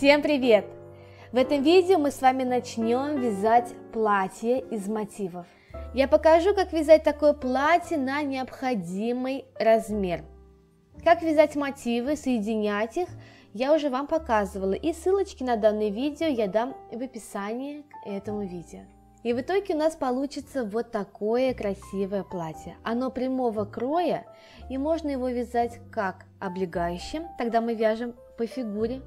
Всем привет! В этом видео мы с вами начнем вязать платье из мотивов. Я покажу, как вязать такое платье на необходимый размер. Как вязать мотивы, соединять их, я уже вам показывала, и ссылочки на данное видео я дам в описании к этому видео. И в итоге у нас получится вот такое красивое платье. Оно прямого кроя, и можно его вязать как облегающим, тогда мы вяжем по фигуре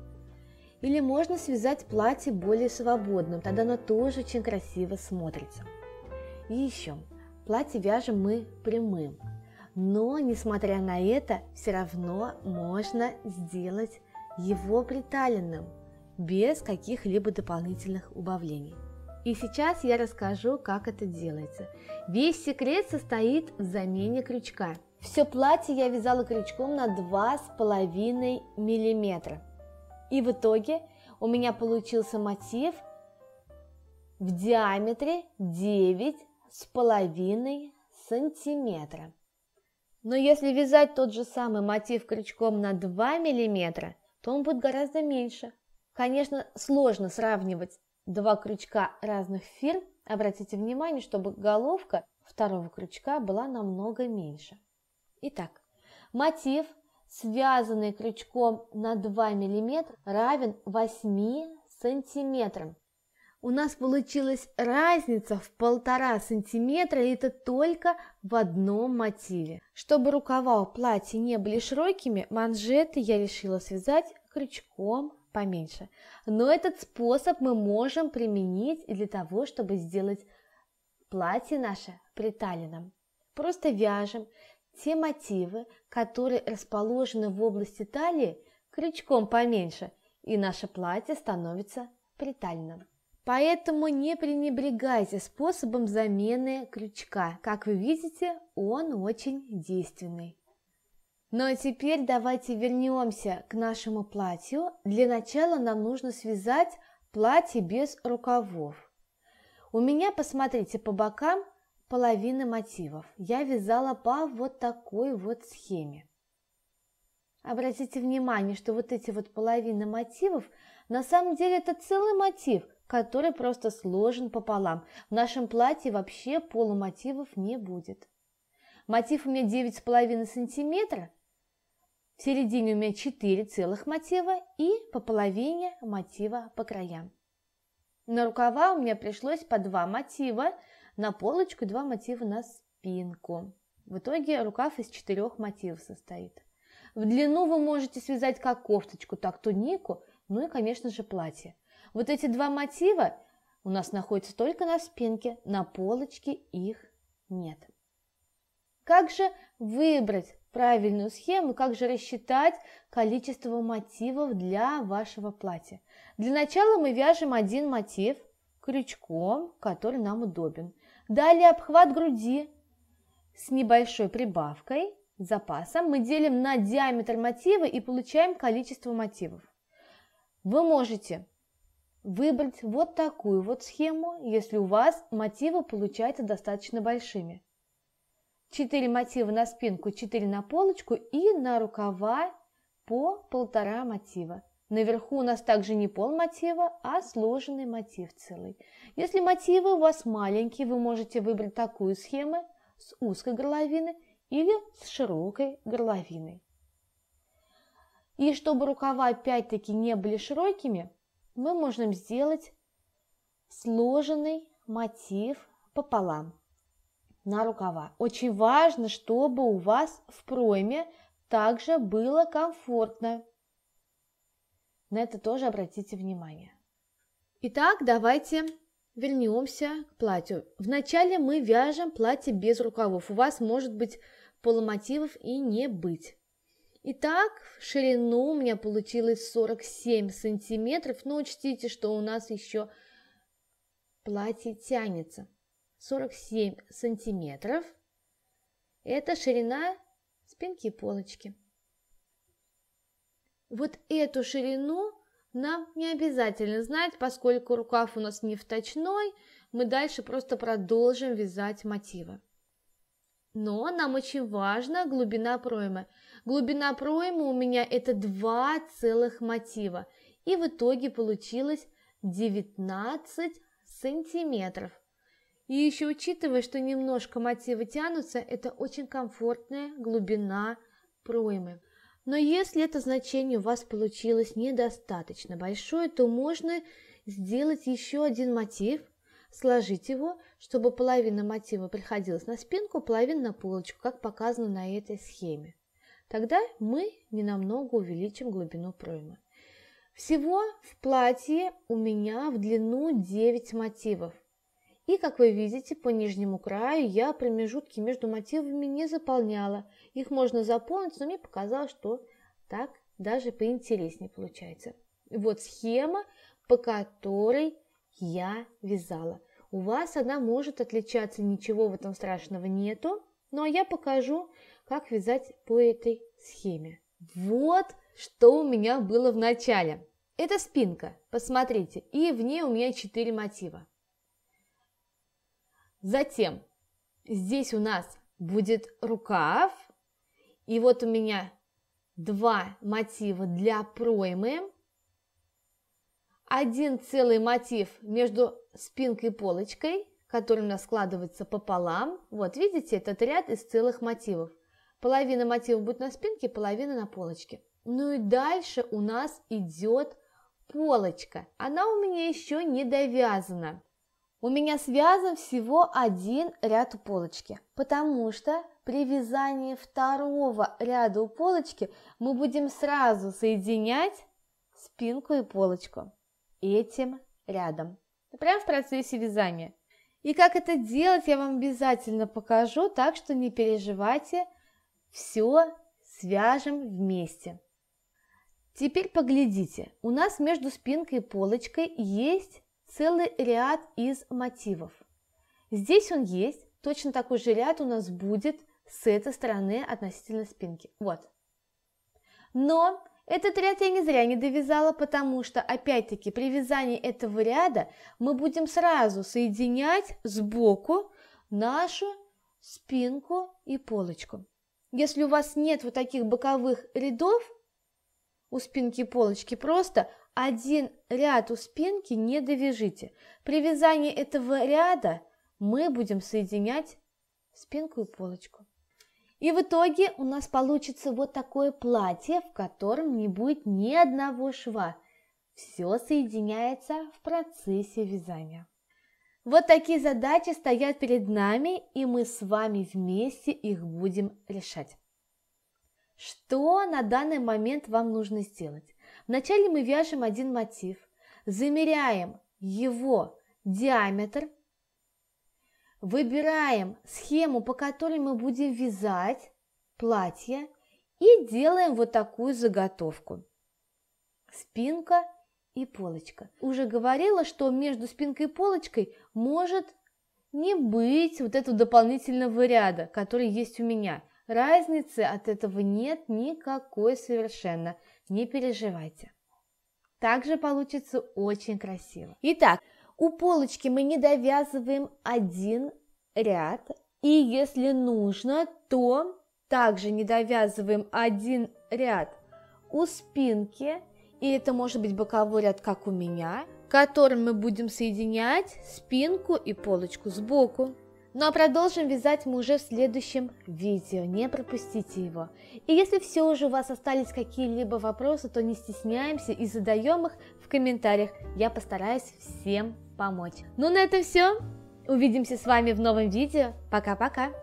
или можно связать платье более свободным, тогда оно тоже очень красиво смотрится. И еще, платье вяжем мы прямым, но, несмотря на это, все равно можно сделать его приталенным, без каких-либо дополнительных убавлений. И сейчас я расскажу, как это делается. Весь секрет состоит в замене крючка. Все платье я вязала крючком на 2,5 миллиметра. И в итоге у меня получился мотив в диаметре 9 с половиной сантиметра. Но если вязать тот же самый мотив крючком на 2 миллиметра, то он будет гораздо меньше. Конечно, сложно сравнивать два крючка разных фирм. Обратите внимание, чтобы головка второго крючка была намного меньше. Итак, мотив связанный крючком на 2 мм, равен 8 сантиметрам. У нас получилась разница в полтора сантиметра, и это только в одном мотиве. Чтобы рукава у платья не были широкими, манжеты я решила связать крючком поменьше. Но этот способ мы можем применить и для того, чтобы сделать платье наше приталенным. Просто вяжем те мотивы, которые расположены в области талии, крючком поменьше, и наше платье становится притальным. Поэтому не пренебрегайте способом замены крючка. Как вы видите, он очень действенный. Ну а теперь давайте вернемся к нашему платью. Для начала нам нужно связать платье без рукавов. У меня, посмотрите, по бокам половины мотивов я вязала по вот такой вот схеме. Обратите внимание, что вот эти вот половины мотивов, на самом деле это целый мотив, который просто сложен пополам. В нашем платье вообще полумотивов не будет. Мотив у меня 9,5 сантиметра, в середине у меня 4 целых мотива и по половине мотива по краям. На рукава у меня пришлось по два мотива, на полочку и два мотива на спинку. В итоге рукав из четырех мотивов состоит. В длину вы можете связать как кофточку, так тунику, ну и, конечно же, платье. Вот эти два мотива у нас находятся только на спинке, на полочке их нет. Как же выбрать правильную схему, как же рассчитать количество мотивов для вашего платья? Для начала мы вяжем один мотив крючком, который нам удобен. Далее обхват груди с небольшой прибавкой, запасом. Мы делим на диаметр мотива и получаем количество мотивов. Вы можете выбрать вот такую вот схему, если у вас мотивы получаются достаточно большими. 4 мотива на спинку, 4 на полочку и на рукава по полтора мотива. Наверху у нас также не пол мотива, а сложенный мотив целый. Если мотивы у вас маленькие, вы можете выбрать такую схему с узкой горловины или с широкой горловиной. И чтобы рукава опять-таки не были широкими, мы можем сделать сложенный мотив пополам на рукава. Очень важно, чтобы у вас в пройме также было комфортно на это тоже обратите внимание. Итак, давайте вернемся к платью. Вначале мы вяжем платье без рукавов. У вас может быть полумотивов и не быть. Итак, ширину у меня получилось 47 сантиметров, но учтите, что у нас еще платье тянется. 47 сантиметров – это ширина спинки полочки. Вот эту ширину нам не обязательно знать, поскольку рукав у нас не вточной, мы дальше просто продолжим вязать мотивы. Но нам очень важна глубина проймы. Глубина проймы у меня это два целых мотива. И в итоге получилось 19 сантиметров. И еще учитывая, что немножко мотивы тянутся, это очень комфортная глубина проймы. Но если это значение у вас получилось недостаточно большое, то можно сделать еще один мотив, сложить его, чтобы половина мотива приходилась на спинку, половина на полочку, как показано на этой схеме. Тогда мы ненамного увеличим глубину проймы. Всего в платье у меня в длину 9 мотивов. И, как вы видите, по нижнему краю я промежутки между мотивами не заполняла. Их можно заполнить, но мне показалось, что так даже поинтереснее получается. Вот схема, по которой я вязала. У вас она может отличаться, ничего в этом страшного нету. но ну, а я покажу, как вязать по этой схеме. Вот что у меня было в начале. Это спинка, посмотрите, и в ней у меня 4 мотива. Затем здесь у нас будет рукав. И вот у меня два мотива для проймы. Один целый мотив между спинкой и полочкой, который у нас складывается пополам. Вот, видите, этот ряд из целых мотивов. Половина мотива будет на спинке, половина на полочке. Ну и дальше у нас идет полочка. Она у меня еще не довязана. У меня связан всего один ряд у полочки, потому что при вязании второго ряда у полочки мы будем сразу соединять спинку и полочку этим рядом, прямо в процессе вязания. И как это делать, я вам обязательно покажу, так что не переживайте, все свяжем вместе. Теперь поглядите, у нас между спинкой и полочкой есть целый ряд из мотивов. Здесь он есть, точно такой же ряд у нас будет с этой стороны относительно спинки. Вот. Но этот ряд я не зря не довязала, потому что, опять-таки, при вязании этого ряда мы будем сразу соединять сбоку нашу спинку и полочку. Если у вас нет вот таких боковых рядов у спинки и полочки, просто один ряд у спинки не довяжите. При вязании этого ряда мы будем соединять спинку и полочку. И в итоге у нас получится вот такое платье, в котором не будет ни одного шва. Все соединяется в процессе вязания. Вот такие задачи стоят перед нами, и мы с вами вместе их будем решать. Что на данный момент вам нужно сделать? Вначале мы вяжем один мотив, замеряем его диаметр, выбираем схему, по которой мы будем вязать платье и делаем вот такую заготовку. Спинка и полочка. Уже говорила, что между спинкой и полочкой может не быть вот этого дополнительного ряда, который есть у меня. Разницы от этого нет никакой совершенно не переживайте. Также получится очень красиво. Итак, у полочки мы не довязываем один ряд, и если нужно, то также не довязываем один ряд у спинки, и это может быть боковой ряд, как у меня, которым мы будем соединять спинку и полочку сбоку. Ну а продолжим вязать мы уже в следующем видео, не пропустите его. И если все уже у вас остались какие-либо вопросы, то не стесняемся и задаем их в комментариях, я постараюсь всем помочь. Ну на этом все, увидимся с вами в новом видео, пока-пока!